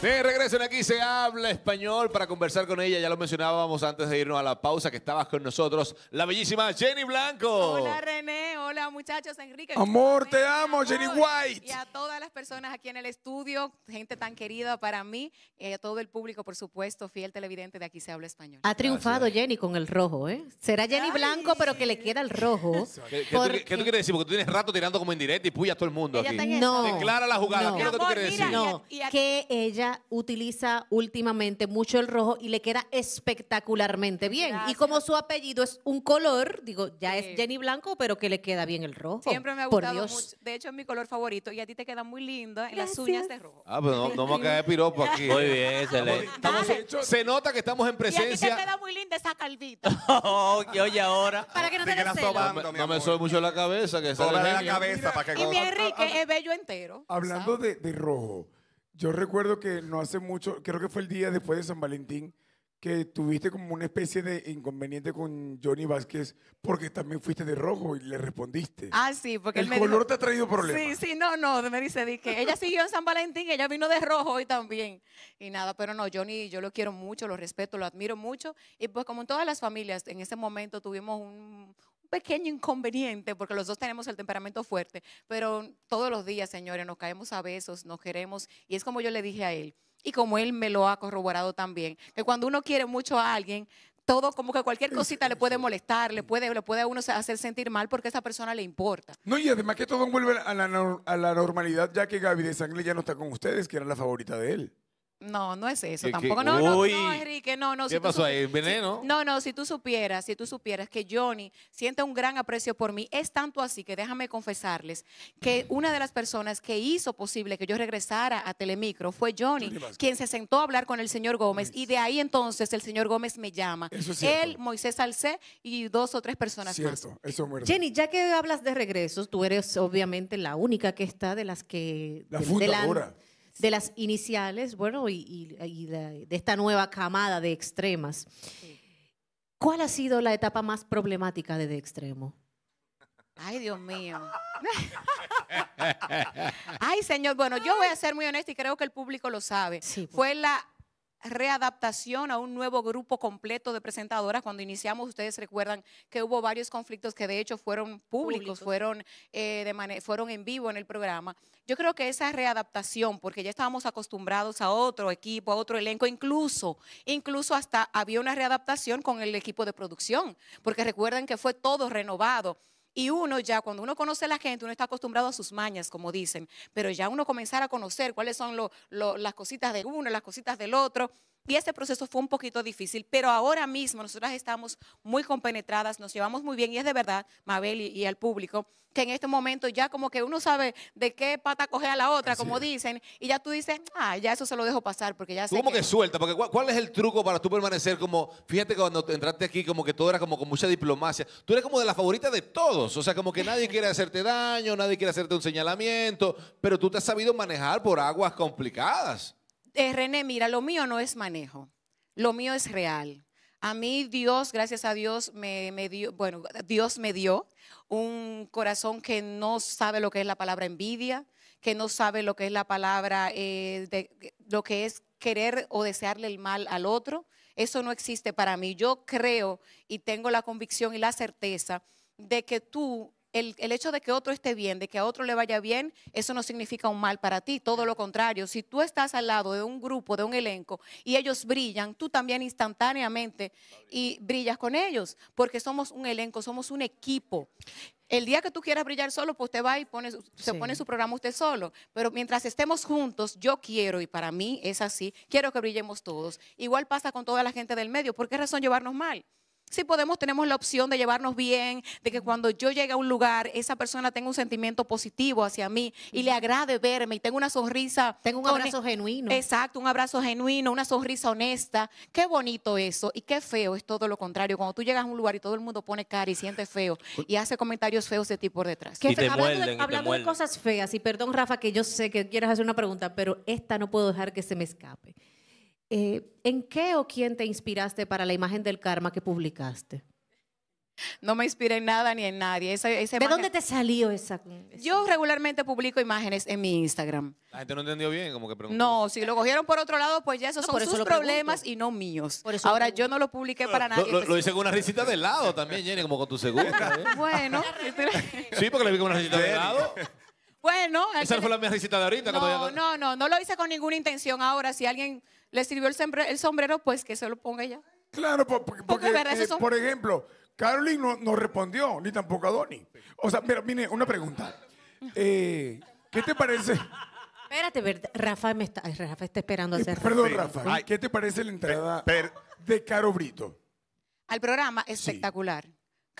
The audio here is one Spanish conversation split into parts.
De regreso aquí se habla español para conversar con ella. Ya lo mencionábamos antes de irnos a la pausa que estabas con nosotros, la bellísima Jenny Blanco. Hola René, hola muchachos, Enrique. Amor, te amo, Jenny White. Y a todas las personas aquí en el estudio, gente tan querida para mí, y todo el público, por supuesto, fiel televidente de aquí se habla español. Ha triunfado Jenny con el rojo, ¿eh? Será Jenny Blanco, pero que le queda el rojo. ¿Qué, tú, quieres decir? Porque tú tienes rato tirando como en directo y puya todo el mundo No. Declara la jugada. ¿Qué tú quieres decir? que ella utiliza últimamente mucho el rojo y le queda espectacularmente bien. Y como su apellido es un color, digo, ya es Jenny Blanco, pero que le queda bien el rojo. Siempre me ha gustado mucho. De hecho, es mi color favorito y a ti te queda muy lindo en las uñas de rojo. Ah, pero pues no, me cae piropo aquí. Muy bien, se le. se nota que estamos en presencia. Y a ti te queda muy linda esa calvita. Oh, oye, ahora. Para que no te, No, me, no me soy mucho la cabeza. Que la cabeza. Para que y mi Enrique es bello entero. Hablando de rojo. Yo recuerdo que no hace mucho, creo que fue el día después de San Valentín, que tuviste como una especie de inconveniente con Johnny Vázquez porque también fuiste de rojo y le respondiste. Ah, sí, porque el color te ha traído problemas. Sí, sí, no, no, me dice, que ella siguió en San Valentín, ella vino de rojo y también. Y nada, pero no, Johnny, yo lo quiero mucho, lo respeto, lo admiro mucho. Y pues como en todas las familias, en ese momento tuvimos un, pequeño inconveniente, porque los dos tenemos el temperamento fuerte, pero todos los días, señores, nos caemos a besos, nos queremos, y es como yo le dije a él, y como él me lo ha corroborado también, que cuando uno quiere mucho a alguien, todo, como que cualquier cosita le puede molestar, le puede, le puede a uno hacer sentir mal porque esa persona le importa. No, y además que todo vuelve a la, a la normalidad, ya que Gaby de Sangre ya no está con ustedes, que era la favorita de él. No, no es eso. Tampoco, no, no, no, Enrique, no, no. ¿Qué si pasó ahí? supieras- ¿Veneno? no, no, si tú supieras, si tú supieras que Johnny siente un gran aprecio por mí, es tanto así que déjame confesarles que una de las personas que hizo posible que yo regresara a Telemicro fue Johnny, quien se sentó a hablar con el señor Gómez pues. y de ahí entonces el señor Gómez me llama. Él, Moisés Salcé y dos o tres personas más. Cierto, eso Jenny, ya que hablas de regresos, tú eres obviamente la única que está de las que... La de las iniciales, bueno, y, de esta nueva camada de extremas. ¿Cuál ha sido la etapa más problemática de De Extremo? Ay, Dios mío. Ay, señor, bueno, yo voy a ser muy honesta y creo que el público lo sabe. Fue la readaptación a un nuevo grupo completo de presentadoras. Cuando iniciamos, ustedes recuerdan que hubo varios conflictos que de hecho fueron públicos, fueron, eh, fueron en vivo en el programa. Yo creo que esa readaptación, porque ya estábamos acostumbrados a otro equipo, a otro elenco, incluso, incluso hasta había una readaptación con el equipo de producción, porque recuerdan que fue todo renovado. Y uno ya, cuando uno conoce a la gente, uno está acostumbrado a sus mañas, como dicen, pero ya uno comenzar a conocer cuáles son las cositas de uno, las cositas del otro, y este proceso fue un poquito difícil, pero ahora mismo nosotras estamos muy compenetradas, nos llevamos muy bien y es de verdad, Mabel y, al público, que en este momento ya como que uno sabe de qué pata coge a la otra, como dicen, y ya tú dices, ah, ya eso se lo dejo pasar porque ya sé. ¿Cómo que... suelta? Porque ¿cuál es el truco para tú permanecer como, fíjate cuando entraste aquí como que todo era como con mucha diplomacia, tú eres como de la favorita de todos, o sea, como que nadie quiere hacerte daño, nadie quiere hacerte un señalamiento, pero tú te has sabido manejar por aguas complicadas. Eh, René, mira, lo mío no es manejo, lo mío es real. A mí Dios, gracias a Dios, me, dio, bueno, Dios me dio un corazón que no sabe lo que es la palabra envidia, que no sabe lo que es la palabra, eh, de, lo que es querer o desearle el mal al otro. Eso no existe para mí. Yo creo y tengo la convicción y la certeza de que tú el, hecho de que otro esté bien, de que a otro le vaya bien, eso no significa un mal para ti, todo lo contrario. Si tú estás al lado de un grupo, de un elenco, y ellos brillan, tú también instantáneamente y brillas con ellos, porque somos un elenco, somos un equipo. El día que tú quieras brillar solo, pues usted va y pone, se pone su programa usted solo. Pero mientras estemos juntos, yo quiero, y para mí es así, quiero que brillemos todos. Igual pasa con toda la gente del medio. ¿Por qué razón llevarnos mal? Si podemos, tenemos la opción de llevarnos bien, de que cuando yo llegue a un lugar, esa persona tenga un sentimiento positivo hacia mí y le agrade verme y tenga una sonrisa. Tengo un abrazo genuino. Exacto, un abrazo genuino, una sonrisa honesta. Qué bonito eso y qué feo es todo lo contrario. Cuando tú llegas a un lugar y todo el mundo pone cara y siente feo y hace comentarios feos de ti por detrás. Que, de cosas feas, y perdón Rafa que yo sé que quieres hacer una pregunta, pero esta no puedo dejar que se me escape. Eh, ¿En qué o quién te inspiraste para la imagen del karma que publicaste? No me inspiré en nada ni en nadie. ¿De dónde te salió esa, Yo regularmente publico imágenes en mi Instagram. La gente no entendió bien, como que preguntó. No, si lo cogieron por otro lado, pues ya esos son sus problemas y no míos. Ahora, yo no lo publiqué para nada. Lo, pues, hice con una risita de lado también, Jenny, como con tu segunda. ¿eh? Bueno. sí, porque le vi con una risita de lado. Bueno. Esa fue la misma risita de ahorita. No, no, no, no lo hice con ninguna intención. Ahora, si alguien le sirvió el sombrero, el sombrero pues que se lo ponga ella. Claro, porque, eh, por ejemplo, Caroline no, no, respondió, ni tampoco a Donny. O sea, pero mire, una pregunta. Eh, ¿Qué te parece? Espérate, Rafa, me está, Rafa está esperando eh, hacer. perdón, Rafa, ¿qué te parece la entrada de Caro Brito? Al programa, espectacular.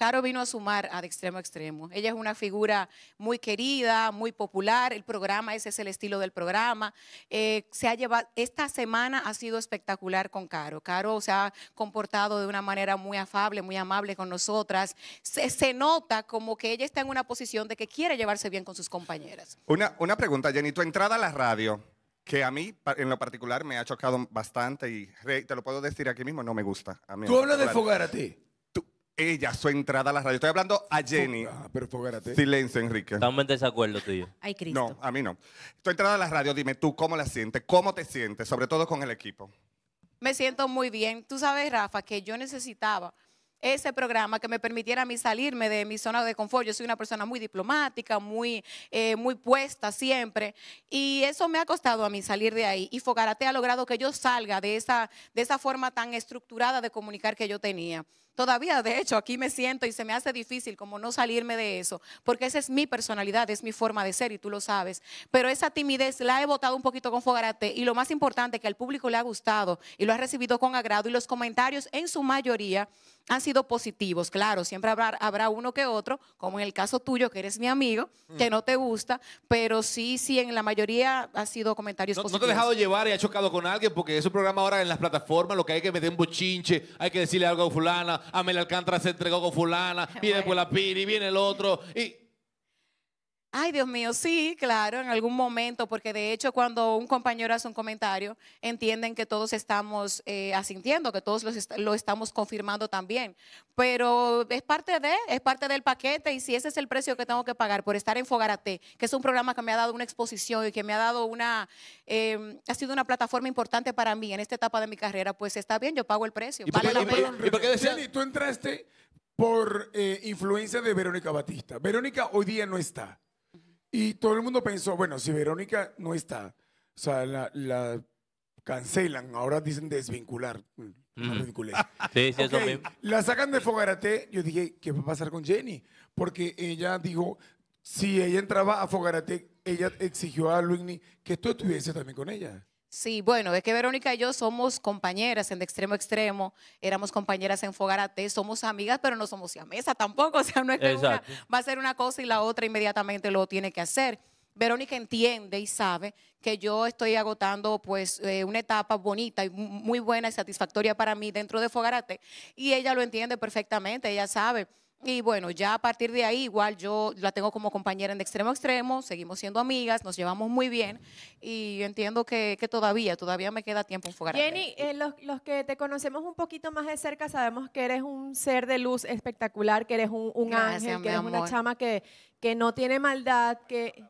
Caro vino a sumar a De Extremo a Extremo. Ella es una figura muy querida, muy popular. El programa, ese es el estilo del programa. Eh, se ha llevado, esta semana ha sido espectacular con Caro. Caro se ha comportado de una manera muy afable, muy amable con nosotras. Se, nota como que ella está en una posición de que quiere llevarse bien con sus compañeras. Una, pregunta, Jenny. Tu entrada a la radio, que a mí en lo particular me ha chocado bastante y te lo puedo decir aquí mismo, no me gusta. A mí ¿Tú hablas de ti ella su entrada a la radio. Estoy hablando a Jenny. Ah, pero fogarate. Silencio, Enrique. Estamos en desacuerdo tú Ay, Cristo. No, a mí no. Tu entrada a la radio, dime tú cómo la sientes, cómo te sientes, sobre todo con el equipo. Me siento muy bien. Tú sabes, Rafa, que yo necesitaba ese programa que me permitiera a mí salirme de mi zona de confort. Yo soy una persona muy diplomática, muy, eh, muy puesta siempre, y eso me ha costado a mí salir de ahí. Y Fogarate ha logrado que yo salga de esa, de esa forma tan estructurada de comunicar que yo tenía. Todavía, de hecho, aquí me siento y se me hace difícil como no salirme de eso, porque esa es mi personalidad, es mi forma de ser y tú lo sabes. Pero esa timidez la he botado un poquito con Fogarate y lo más importante que al público le ha gustado y lo ha recibido con agrado y los comentarios en su mayoría han sido positivos, claro, siempre habrá, habrá uno que otro, como en el caso tuyo, que eres mi amigo, que mm. no te gusta, pero sí, sí, en la mayoría ha sido comentarios positivos. No te he dejado llevar y ha chocado con alguien, porque es un programa ahora en las plataformas, lo que hay que meter un bochinche, hay que decirle algo a fulana, a Mel Alcántara se entregó con fulana, viene por la piri, viene el otro, y Ay, Dios mío, sí, claro, en algún momento, porque de hecho cuando un compañero hace un comentario, entienden que todos estamos eh, asintiendo, que todos los lo estamos confirmando también. Pero es parte de, es parte del paquete y si ese es el precio que tengo que pagar por estar en Fogarate, que es un programa que me ha dado una exposición y que me ha dado una, em, ha sido una plataforma importante para mí en esta etapa de mi carrera, pues está bien, yo pago el precio. ¿Y vale la tú entraste por eh, influencia de Verónica Batista. Verónica hoy día no está. Y todo el mundo pensó, bueno, si Verónica no está, o sea, la, cancelan, ahora dicen desvincular. Mm, la sacan de Fogarate, yo dije, ¿qué va a pasar con Jenny? Porque ella dijo, si ella entraba a Fogarate, ella exigió a Luigny que tú estuviese también con ella. Sí, bueno, es que Verónica y yo somos compañeras en de extremo extremo, éramos compañeras en Fogarate, somos amigas, pero no somos siamesa tampoco, o sea, no es que va a ser una cosa y la otra inmediatamente lo tiene que hacer. Verónica entiende y sabe que yo estoy agotando pues eh, una etapa bonita y muy buena y satisfactoria para mí dentro de Fogarate y ella lo entiende perfectamente, ella sabe y bueno, ya a partir de ahí, igual yo la tengo como compañera en de extremo a extremo, seguimos siendo amigas, nos llevamos muy bien y entiendo que, todavía, todavía me queda tiempo en Jenny, eh, los, los, que te conocemos un poquito más de cerca sabemos que eres un ser de luz espectacular, que eres un, ángel, que eres una chama que, que no tiene maldad, que...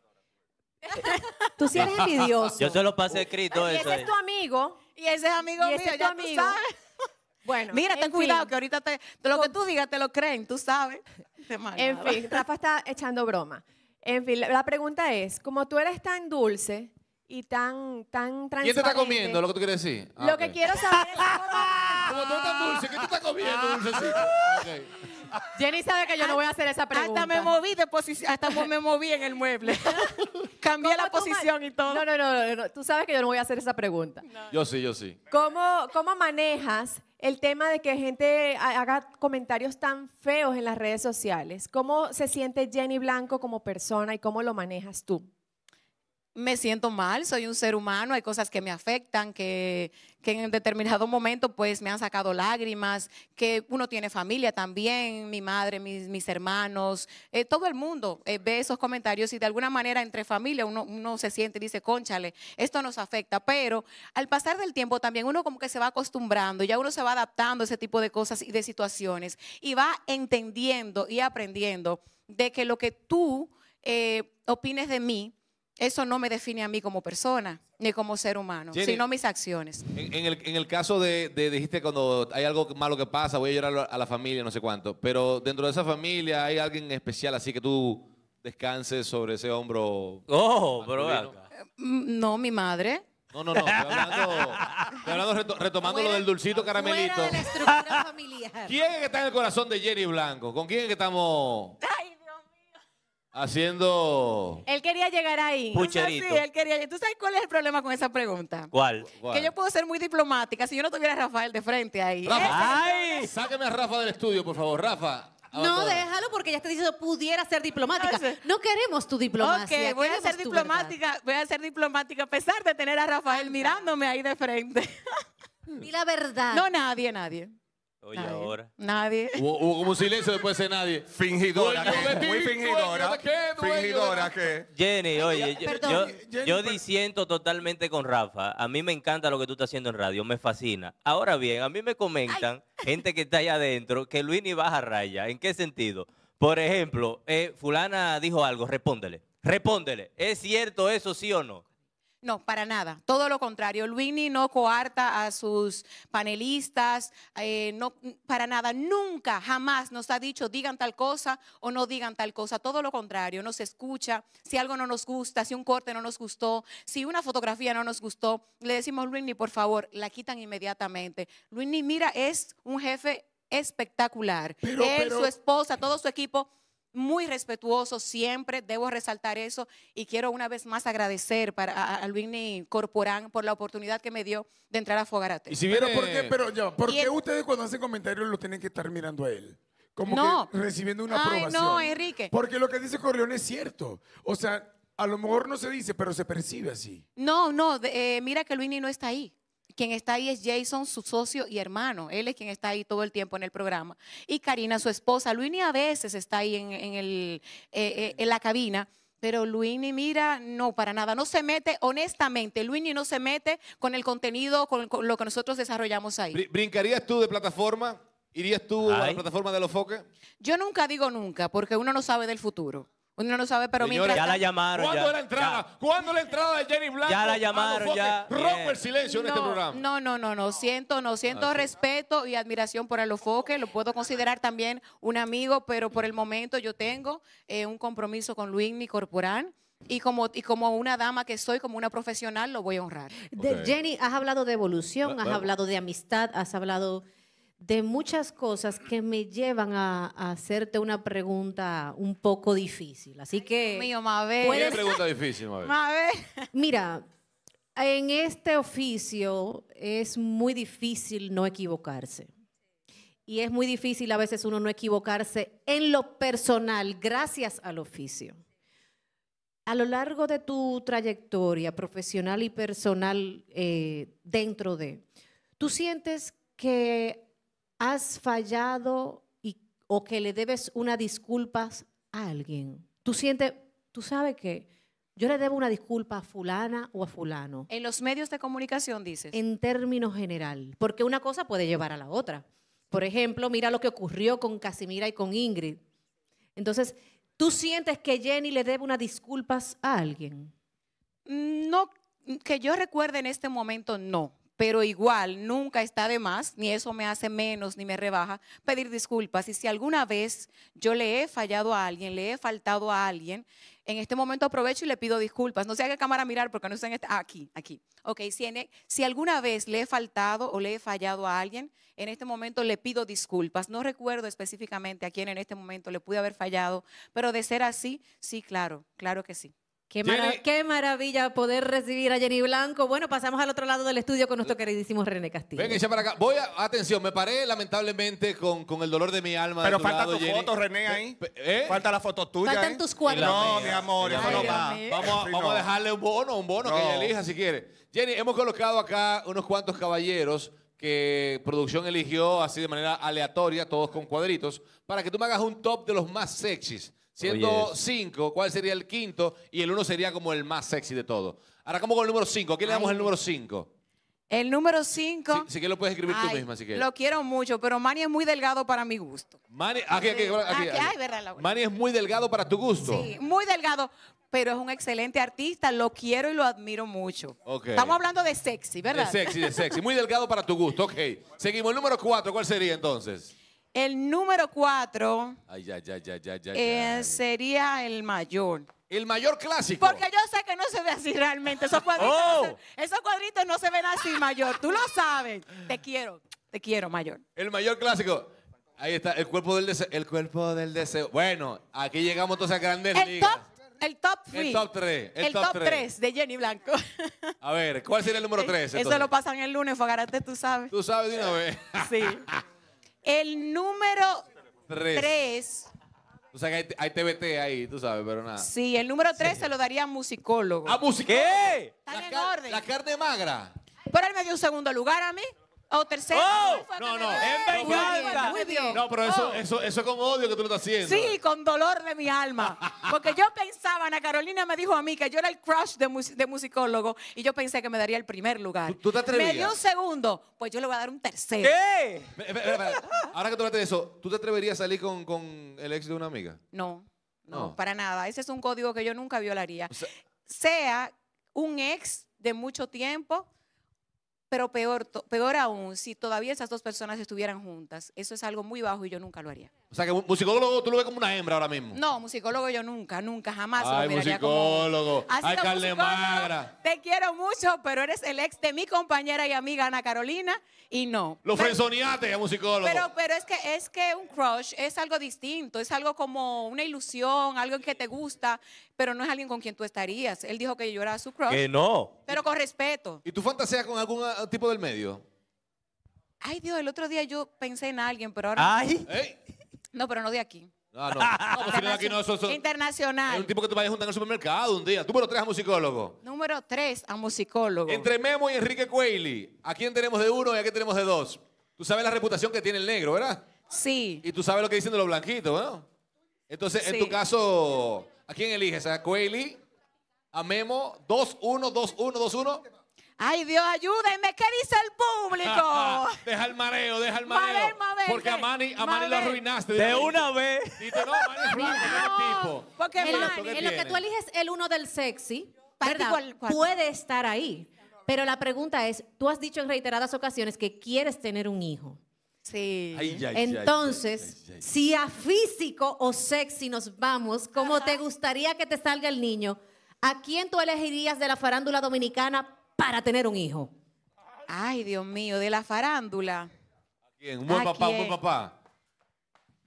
Tú sí eres envidioso. Yo se lo pasé escrito eso. Y ese es tu amigo. Y ese es amigo mío, ya Tú sabes. Bueno, mira, ten cuidado que ahorita te, lo que tú digas te lo creen, tú sabes. en fin, Rafa está echando broma. En fin, la pregunta es, como tú eres tan dulce y tan, tan este transparente. ¿Quién te está comiendo? Lo que tú quieres decir. Ah, lo que quiero saber es como tú eres tan dulce, ¿qué tú estás comiendo, Jenny sabe que yo no voy a hacer esa pregunta. Hasta me moví de posición, hasta me moví en el mueble. Cambié la posición y todo. No, no, no, tú sabes que yo no voy a hacer esa pregunta. Yo sí, yo sí. ¿Cómo, cómo manejas el tema de que gente haga comentarios tan feos en las redes sociales. ¿Cómo se siente Jenny Blanco como persona y cómo lo manejas tú? me siento mal, soy un ser humano, hay cosas que me afectan, que, en determinado momento pues me han sacado lágrimas, que uno tiene familia también, mi madre, mis, mis hermanos, eh, todo el mundo eh, ve esos comentarios y de alguna manera entre familia uno, uno se siente y dice, conchale, esto nos afecta, pero al pasar del tiempo también uno como que se va acostumbrando, ya uno se va adaptando a ese tipo de cosas y de situaciones y va entendiendo y aprendiendo de que lo que tú eh, opines de mí, eso no me define a mí como persona ni como ser humano, sino mis acciones. En, el, en el, caso de, dijiste, cuando hay algo malo que pasa, voy a llorar a la familia, no sé cuánto, pero dentro de esa familia hay alguien especial, así que tú descanses sobre ese hombro. Oh, mm, No, mi madre. No, no, no. Estoy hablando, retomando lo del dulcito caramelito. ¿Quién es que está en el corazón de Jenny Blanco? ¿Con quién es que estamos? Haciendo. Él quería llegar ahí. Pucherito. él quería. ¿Tú sabes cuál es el problema con esa pregunta? ¿Cuál? Que yo puedo ser muy diplomática si yo no tuviera a Rafael de frente ahí. Rafa, ¡Ay! Sáqueme a Rafa del estudio, por favor. Rafa, no, déjalo porque ya está diciendo pudiera ser diplomática. Ah, no queremos tu diplomacia. Ok, voy a ser diplomática, voy a ser diplomática a pesar de tener a Rafael mirándome ahí de frente. Y la verdad. No, nadie, nadie. Oye, Nadie. ahora. Nadie. Hubo, un silencio después de nadie. Fingidora, muy fingidora. Jenny, oye, yo, pues. disiento totalmente con Rafa. A mí me encanta lo que tú estás haciendo en radio, me fascina. Ahora bien, a mí me comentan gente que está allá adentro que Luis ni baja raya. ¿En qué sentido? Por ejemplo, eh, fulana dijo algo, respóndele. Respóndele. ¿Es cierto eso, sí o no? No, para nada. Todo lo contrario. Luini no coarta a sus panelistas, eh, no, para nada. Nunca, jamás nos ha dicho digan tal cosa o no digan tal cosa. Todo lo contrario. Nos escucha. Si algo no nos gusta, si un corte no nos gustó, si una fotografía no nos gustó, le decimos Luini, por favor, la quitan inmediatamente. Luini, mira, es un jefe espectacular. Él, su esposa, todo su equipo muy respetuoso siempre, debo resaltar eso y quiero una vez más agradecer para, a, a Corporán por la oportunidad que me dio de entrar a Fogarate. Y si por qué, eh, pero ya, ustedes cuando hacen comentarios lo tienen que estar mirando a él? Como que recibiendo una aprobación. no, Enrique. Porque lo que dice Corleone es cierto. O sea, a lo mejor no se dice, pero se percibe así. No, no, eh, mira que Luini no está ahí. Quien está ahí es Jason, su socio y hermano. Él es quien está ahí todo el tiempo en el programa. Y Karina, su esposa. Luini a veces está ahí en, en, eh, eh, la cabina. Pero Luini, mira, no, para nada, no se mete, honestamente, Luini no se mete con el contenido, con, lo que nosotros desarrollamos ahí. ¿Brincarías tú de plataforma? ¿Irías tú a la plataforma de los foques? Yo nunca digo nunca, porque uno no sabe del futuro. Uno no sabe, pero mira Ya la llamaron. ¿Cuándo ya, la entrada? ¿Cuándo la entrada de Jenny Blanco? Ya la llamaron, ya. Rompe el silencio en este programa. No, no, no, no. Siento, no. Siento ah, respeto y admiración por Alofoque. Lo puedo considerar también un amigo, pero por el momento yo tengo eh, un compromiso con Luis Mi Corporán. Y como, como una dama que soy, como una profesional, lo voy a honrar. Jenny, has hablado de evolución, has hablado de amistad, has hablado de muchas cosas que me llevan a, hacerte una pregunta un poco difícil. Así que... Mío, Mabel. pregunta difícil, Mabel? Mira, en este oficio es muy difícil no equivocarse. Y es muy difícil a veces uno no equivocarse en lo personal gracias al oficio. A lo largo de tu trayectoria profesional y personal eh, dentro de, ¿tú sientes que has fallado y, o que le debes una disculpa a alguien. Tú sientes, tú sabes que yo le debo una disculpa a fulana o a fulano. En los medios de comunicación dices. En términos general, porque una cosa puede llevar a la otra. Por ejemplo, mira lo que ocurrió con Casimira y con Ingrid. Entonces, ¿tú sientes que Jenny le debe una disculpas a alguien? Mm, no, que yo recuerde en este momento, no pero igual nunca está de más, ni eso me hace menos, ni me rebaja, pedir disculpas. Y si alguna vez yo le he fallado a alguien, le he faltado a alguien, en este momento aprovecho y le pido disculpas. No se haga cámara a mirar porque no sé en este, ah, aquí, aquí. Ok, si, e, si alguna vez le he faltado o le he fallado a alguien, en este momento le pido disculpas. No recuerdo específicamente a quién en este momento le pude haber fallado, pero de ser así, sí, claro, claro que sí. Qué, maravilla poder recibir a Jenny Blanco. Bueno, pasamos al otro lado del estudio con nuestro queridísimo René Castillo. Venga, echa para acá. Voy a, atención, me paré lamentablemente con, con el dolor de mi alma. Pero falta tu foto, René, ahí. ¿Eh? Falta la foto tuya. Faltan ¿eh? tus cuadros. No, mi amor, eso no va. Vamos, vamos a dejarle un bono, un bono que ella elija si quiere. Jenny, hemos colocado acá unos cuantos caballeros que producción eligió así de manera aleatoria, todos con cuadritos, para que tú me hagas un top de los más sexys. Siendo cinco, ¿cuál sería el quinto? Y el uno sería como el más sexy de todo. ¿cómo con el número cinco. ¿A quién le damos el número cinco? El número cinco... Si, que lo puedes escribir tú misma, si Lo quiero mucho, pero Manny es muy delgado para mi gusto. Manny, ah, ah, aquí, aquí, aquí, verdad, es muy delgado para tu gusto. Sí, muy delgado, pero es un excelente artista. Lo quiero y lo admiro mucho. Estamos hablando de sexy, ¿verdad? De sexy, de sexy. Muy delgado para tu gusto, ok. Seguimos. El número cuatro, ¿cuál sería entonces? El número cuatro eh, sería el mayor. El mayor clásico. Porque yo sé que no se ve así realmente. Esos cuadritos, no oh. se, no se ven así, mayor. Tú lo sabes. Te quiero, te quiero, mayor. El mayor clásico. Ahí está, el cuerpo del deseo. El cuerpo del deseo. Bueno, aquí llegamos entonces a grandes el Top, el top 3. El top 3. El, top 3 de Jenny Blanco. A ver, ¿cuál sería el número 3? Eh, eso lo pasan el lunes, Fogarate, tú sabes. Tú sabes de una vez. Sí. El número 3. O sea que hay, TBT ahí, tú sabes, pero nada. Sí, el número 3 se lo daría a musicólogo. ¿A música! ¿Qué? La carne magra. Pero él me un segundo lugar a mí. O tercero. Oh, oh no, no. No, pero oh. eso, es con odio que tú lo estás haciendo. Sí, con dolor de mi alma. Porque yo pensaba, Ana Carolina me dijo a mí que yo era el crush de, musicólogo y yo pensé que me daría el primer lugar. ¿Tú, te Me dio un segundo, pues yo le voy a dar un tercero. ¿Qué? Ahora que tú hablaste de eso, ¿tú te atreverías a salir con, el ex de una amiga? No, no, para nada. Ese es un código que yo nunca violaría. sea un ex de mucho tiempo pero peor, peor aún, si todavía esas dos personas estuvieran juntas, eso es algo muy bajo y yo nunca lo haría. O sea, que musicólogo tú lo ves como una hembra ahora mismo. No, musicólogo yo nunca, nunca, jamás. Ay, musicólogo. Ay, Carle Magra. Te quiero mucho, pero eres el ex de mi compañera y amiga Ana Carolina y no. Lo frenzoneaste musicólogo. Pero, pero es que es que un crush es algo distinto, es algo como una ilusión, algo que te gusta, pero no es alguien con quien tú estarías. Él dijo que yo era su crush. Que no. Pero con respeto. ¿Y tú fantaseas con algún ah, tipo del medio? Ay, Dios, el otro día yo pensé en alguien, pero ahora. Ay. No, pero no de aquí. Ah, no, no. Internacional. Es un tipo que tú vayas a juntar en el supermercado un día. Número tres a musicólogo. Número tres, a musicólogo. Entre Memo y Enrique Cueli, ¿a quién tenemos de uno y a quién tenemos de dos? Tú sabes la reputación que tiene el negro, ¿verdad? Sí. Y tú sabes lo que dicen de los blanquitos, ¿no? Entonces, en tu caso, ¿A quién eliges? ¿A Coeli? ¿A Memo? 2-1, 2-1, 2-1. Ay, Dios, ayúdenme. ¿Qué dice el público? deja el mareo, deja el mareo. porque a Mani lo arruinaste. De una vez. te no, Manny no, tipo. Porque en, lo, que en lo que tú eliges el uno del sexy, puede estar ahí. Pero la pregunta es, tú has dicho en reiteradas ocasiones que quieres tener un hijo. Sí. Entonces, si a físico o sexy nos vamos, como te gustaría que te salga el niño, ¿a quién tú elegirías de la farándula dominicana para tener un hijo? Ay, Dios mío, de la farándula. ¿A quién? Un buen papá, un buen papá.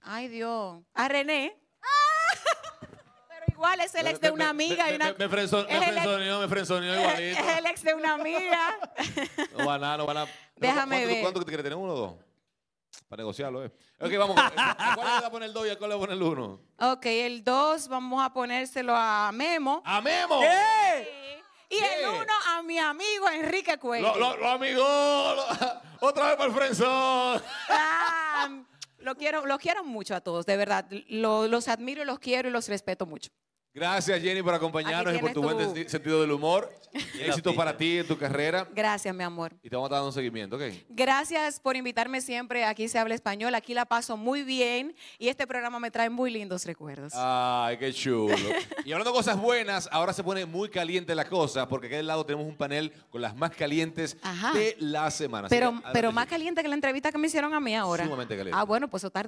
Ay, Dios. A René. Pero igual es el ex de una amiga. Me, una me, me Es el ex de una amiga. No van a, Déjame ver. ¿Cuánto te quiere tener? ¿Uno o dos? Para negociarlo, ¿eh? Ok, vamos. cuál le voy a poner el 2 y a cuál le voy a poner el 1? Ok, el 2 vamos a ponérselo a Memo. ¡A Memo! ¡Eh! Y el 1 a mi amigo Enrique Cuello. Los lo, lo otra vez para el frenzón. Ah, los quiero, quiero mucho a todos, de verdad. los admiro los quiero y los respeto mucho. Gracias, Jenny, por acompañarnos y por tu, buen sentido del humor. Éxito para ti en tu carrera. Gracias, mi amor. Y te vamos a dar un seguimiento, ¿ok? Gracias por invitarme siempre. Aquí se habla español, aquí la paso muy bien y este programa me trae muy lindos recuerdos. Ay, qué chulo. y hablando de cosas buenas, ahora se pone muy caliente la cosa porque aquí del lado tenemos un panel con las más calientes de la semana. Pero, pero más caliente que la entrevista que me hicieron a mí ahora. Sumamente caliente. Ah, bueno, pues o está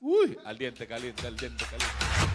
Uy, al diente caliente, al diente caliente.